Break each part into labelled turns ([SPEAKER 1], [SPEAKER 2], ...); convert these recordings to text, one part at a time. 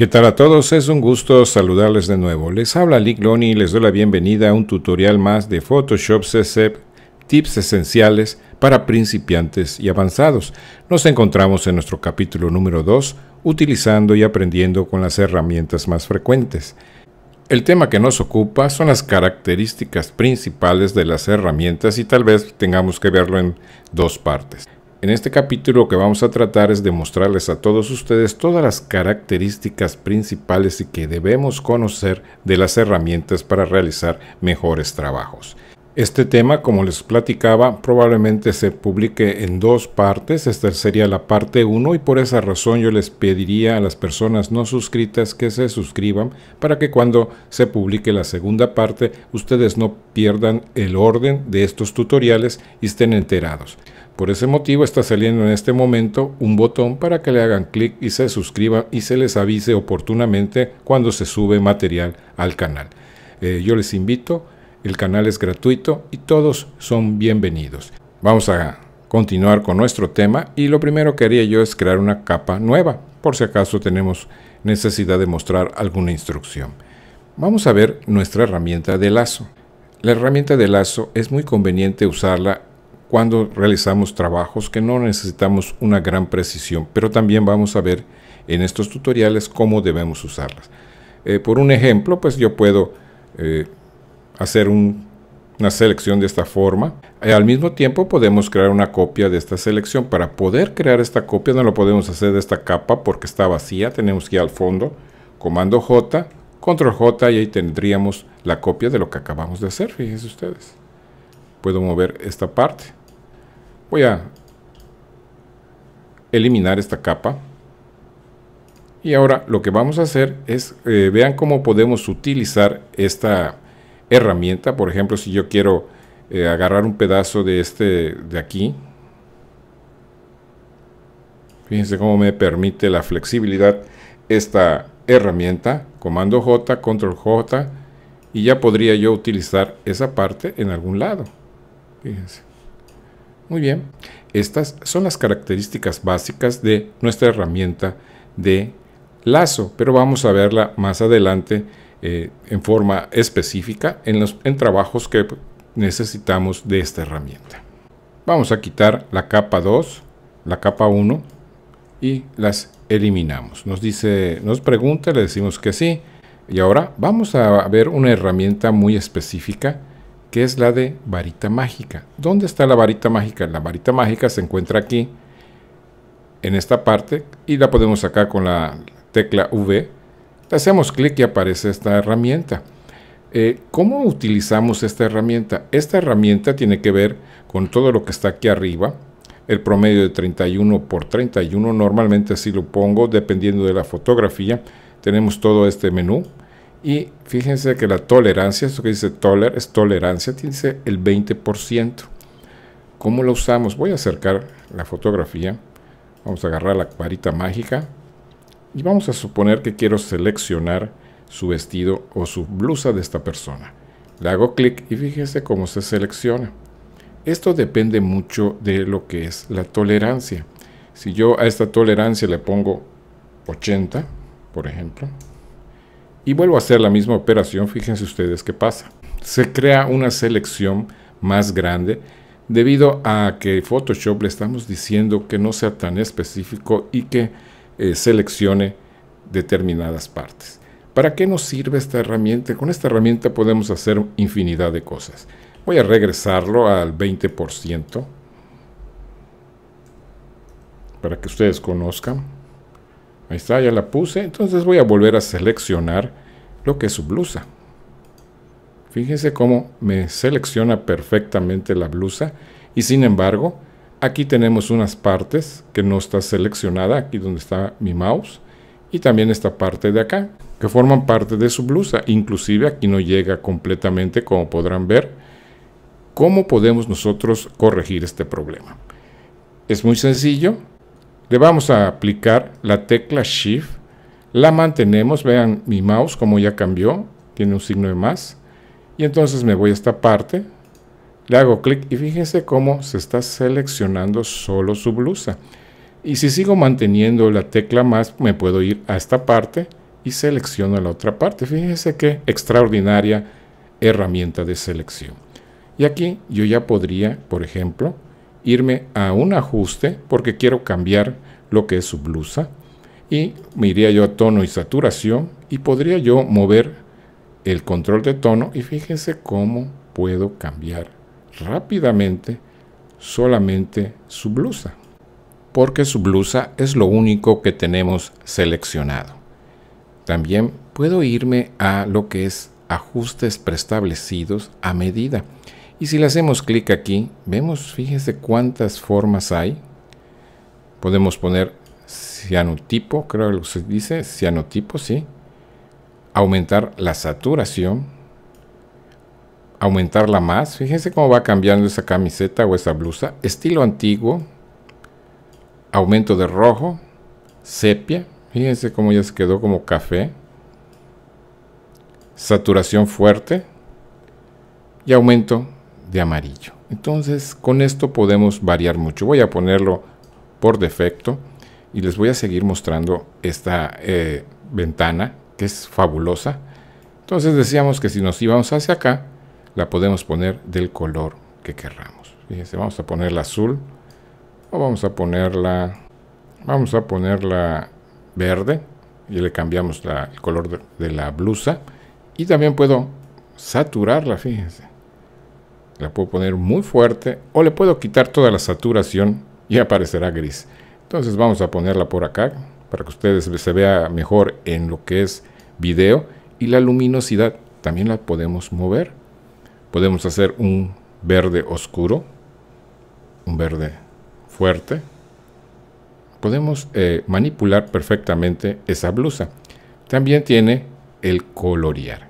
[SPEAKER 1] ¿Qué tal a todos? Es un gusto saludarles de nuevo. Les habla Lick y les doy la bienvenida a un tutorial más de Photoshop CSEP, tips esenciales para principiantes y avanzados. Nos encontramos en nuestro capítulo número 2, utilizando y aprendiendo con las herramientas más frecuentes. El tema que nos ocupa son las características principales de las herramientas y tal vez tengamos que verlo en dos partes. En este capítulo lo que vamos a tratar es de mostrarles a todos ustedes todas las características principales y que debemos conocer de las herramientas para realizar mejores trabajos. Este tema, como les platicaba, probablemente se publique en dos partes. Esta sería la parte 1 y por esa razón yo les pediría a las personas no suscritas que se suscriban para que cuando se publique la segunda parte ustedes no pierdan el orden de estos tutoriales y estén enterados. Por ese motivo está saliendo en este momento un botón para que le hagan clic y se suscriban y se les avise oportunamente cuando se sube material al canal. Eh, yo les invito el canal es gratuito y todos son bienvenidos. Vamos a continuar con nuestro tema y lo primero que haría yo es crear una capa nueva, por si acaso tenemos necesidad de mostrar alguna instrucción. Vamos a ver nuestra herramienta de lazo. La herramienta de lazo es muy conveniente usarla cuando realizamos trabajos que no necesitamos una gran precisión, pero también vamos a ver en estos tutoriales cómo debemos usarlas. Eh, por un ejemplo, pues yo puedo eh, hacer una selección de esta forma. Y eh, al mismo tiempo podemos crear una copia de esta selección. Para poder crear esta copia no lo podemos hacer de esta capa porque está vacía. Tenemos que ir al fondo, comando J, control J y ahí tendríamos la copia de lo que acabamos de hacer. Fíjense ustedes. Puedo mover esta parte. Voy a eliminar esta capa. Y ahora lo que vamos a hacer es, eh, vean cómo podemos utilizar esta herramienta. Por ejemplo, si yo quiero eh, agarrar un pedazo de este de aquí. Fíjense cómo me permite la flexibilidad esta herramienta. Comando J, Control J. Y ya podría yo utilizar esa parte en algún lado. Fíjense. Muy bien. Estas son las características básicas de nuestra herramienta de lazo. Pero vamos a verla más adelante eh, en forma específica en, los, en trabajos que necesitamos de esta herramienta. Vamos a quitar la capa 2, la capa 1 y las eliminamos. Nos dice, nos pregunta, le decimos que sí. Y ahora vamos a ver una herramienta muy específica que es la de varita mágica. ¿Dónde está la varita mágica? La varita mágica se encuentra aquí en esta parte y la podemos sacar con la tecla V hacemos clic y aparece esta herramienta. Eh, ¿Cómo utilizamos esta herramienta? Esta herramienta tiene que ver con todo lo que está aquí arriba. El promedio de 31 por 31, normalmente así lo pongo, dependiendo de la fotografía. Tenemos todo este menú. Y fíjense que la tolerancia, esto que dice toler, es tolerancia, tiene el 20%. ¿Cómo lo usamos? Voy a acercar la fotografía. Vamos a agarrar la varita mágica y vamos a suponer que quiero seleccionar su vestido o su blusa de esta persona. Le hago clic y fíjese cómo se selecciona. Esto depende mucho de lo que es la tolerancia. Si yo a esta tolerancia le pongo 80, por ejemplo, y vuelvo a hacer la misma operación, fíjense ustedes qué pasa. Se crea una selección más grande debido a que Photoshop le estamos diciendo que no sea tan específico y que eh, seleccione determinadas partes. ¿Para qué nos sirve esta herramienta? Con esta herramienta podemos hacer infinidad de cosas. Voy a regresarlo al 20% para que ustedes conozcan. Ahí está, ya la puse. Entonces voy a volver a seleccionar lo que es su blusa. Fíjense cómo me selecciona perfectamente la blusa y sin embargo Aquí tenemos unas partes que no está seleccionada, aquí donde está mi mouse, y también esta parte de acá, que forman parte de su blusa. Inclusive aquí no llega completamente, como podrán ver. ¿Cómo podemos nosotros corregir este problema? Es muy sencillo. Le vamos a aplicar la tecla Shift. La mantenemos. Vean mi mouse como ya cambió. Tiene un signo de más. Y entonces me voy a esta parte le hago clic y fíjense cómo se está seleccionando solo su blusa. Y si sigo manteniendo la tecla más, me puedo ir a esta parte y selecciono la otra parte. Fíjense qué extraordinaria herramienta de selección. Y aquí yo ya podría, por ejemplo, irme a un ajuste porque quiero cambiar lo que es su blusa. Y me iría yo a tono y saturación y podría yo mover el control de tono y fíjense cómo puedo cambiar rápidamente solamente su blusa, porque su blusa es lo único que tenemos seleccionado. También puedo irme a lo que es ajustes preestablecidos a medida. Y si le hacemos clic aquí, vemos, fíjese cuántas formas hay. Podemos poner cianotipo, creo que se dice, cianotipo, sí. Aumentar la saturación aumentarla más. Fíjense cómo va cambiando esa camiseta o esa blusa. Estilo antiguo. Aumento de rojo. Sepia. Fíjense cómo ya se quedó como café. Saturación fuerte. Y aumento de amarillo. Entonces con esto podemos variar mucho. Voy a ponerlo por defecto. Y les voy a seguir mostrando esta eh, ventana que es fabulosa. Entonces decíamos que si nos íbamos hacia acá, la podemos poner del color que queramos Fíjense, vamos a ponerla azul o vamos a ponerla vamos a ponerla verde y le cambiamos el color de, de, la blusa y también puedo saturarla fíjense la puedo poner muy fuerte o le puedo quitar toda la saturación y aparecerá gris entonces vamos a ponerla por acá para que ustedes se vea mejor en lo que es video y la luminosidad también la podemos mover Podemos hacer un verde oscuro, un verde fuerte. Podemos eh, manipular perfectamente esa blusa. También tiene el colorear.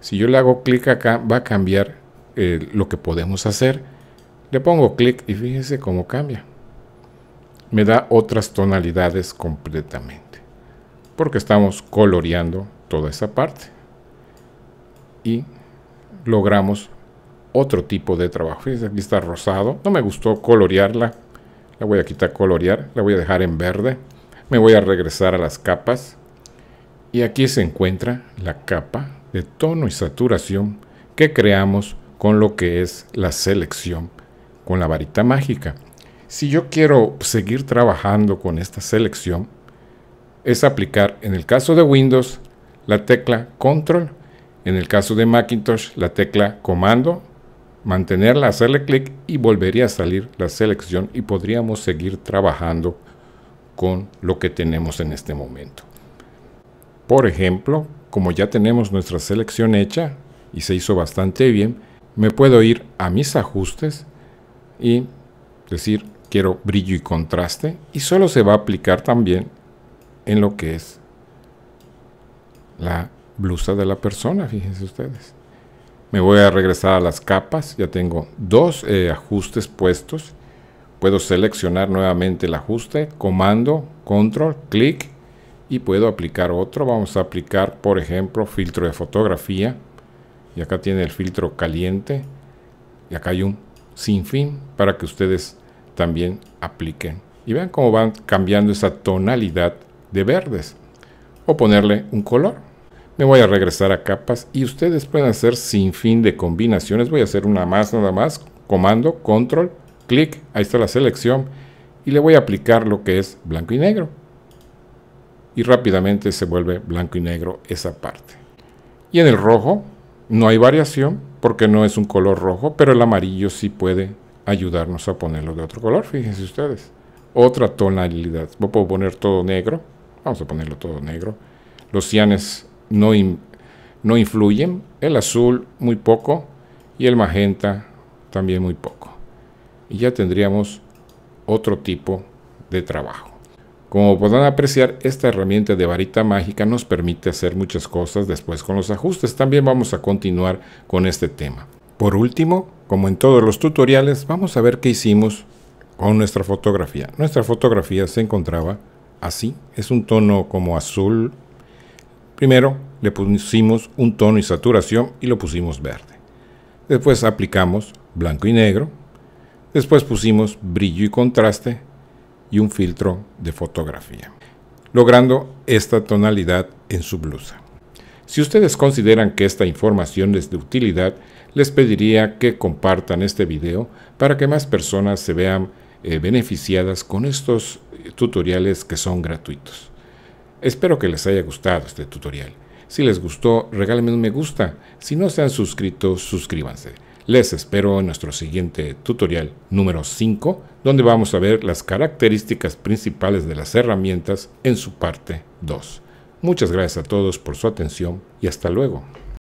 [SPEAKER 1] Si yo le hago clic acá, va a cambiar eh, lo que podemos hacer. Le pongo clic y fíjense cómo cambia. Me da otras tonalidades completamente. Porque estamos coloreando toda esa parte. Y logramos otro tipo de trabajo. Fíjense, aquí está rosado. No me gustó colorearla. La voy a quitar colorear. La voy a dejar en verde. Me voy a regresar a las capas. Y aquí se encuentra la capa de tono y saturación que creamos con lo que es la selección con la varita mágica. Si yo quiero seguir trabajando con esta selección, es aplicar en el caso de Windows la tecla Control en el caso de Macintosh, la tecla comando, mantenerla, hacerle clic y volvería a salir la selección y podríamos seguir trabajando con lo que tenemos en este momento. Por ejemplo, como ya tenemos nuestra selección hecha y se hizo bastante bien, me puedo ir a mis ajustes y decir quiero brillo y contraste y solo se va a aplicar también en lo que es la blusa de la persona, fíjense ustedes. Me voy a regresar a las capas, ya tengo dos eh, ajustes puestos. Puedo seleccionar nuevamente el ajuste, comando, control, clic y puedo aplicar otro. Vamos a aplicar, por ejemplo, filtro de fotografía. Y acá tiene el filtro caliente. Y acá hay un sinfín para que ustedes también apliquen. Y vean cómo van cambiando esa tonalidad de verdes. O ponerle un color. Me voy a regresar a capas y ustedes pueden hacer sin fin de combinaciones. Voy a hacer una más nada más. Comando, control, clic, ahí está la selección y le voy a aplicar lo que es blanco y negro. Y rápidamente se vuelve blanco y negro esa parte. Y en el rojo no hay variación porque no es un color rojo, pero el amarillo sí puede ayudarnos a ponerlo de otro color, fíjense ustedes. Otra tonalidad. Voy a poner todo negro. Vamos a ponerlo todo negro. Los cianes no, influyen, el azul muy poco y el magenta también muy poco. Y ya tendríamos otro tipo de trabajo. Como podrán apreciar, esta herramienta de varita mágica nos permite hacer muchas cosas después con los ajustes. También vamos a continuar con este tema. Por último, como en todos los tutoriales, vamos a ver qué hicimos con nuestra fotografía. Nuestra fotografía se encontraba así. Es un tono como azul Primero le pusimos un tono y saturación y lo pusimos verde. Después aplicamos blanco y negro. Después pusimos brillo y contraste y un filtro de fotografía, logrando esta tonalidad en su blusa. Si ustedes consideran que esta información es de utilidad, les pediría que compartan este video para que más personas se vean eh, beneficiadas con estos eh, tutoriales que son gratuitos. Espero que les haya gustado este tutorial. Si les gustó, regálenme un me gusta. Si no se han suscrito, suscríbanse. Les espero en nuestro siguiente tutorial número 5, donde vamos a ver las características principales de las herramientas en su parte 2. Muchas gracias a todos por su atención y hasta luego.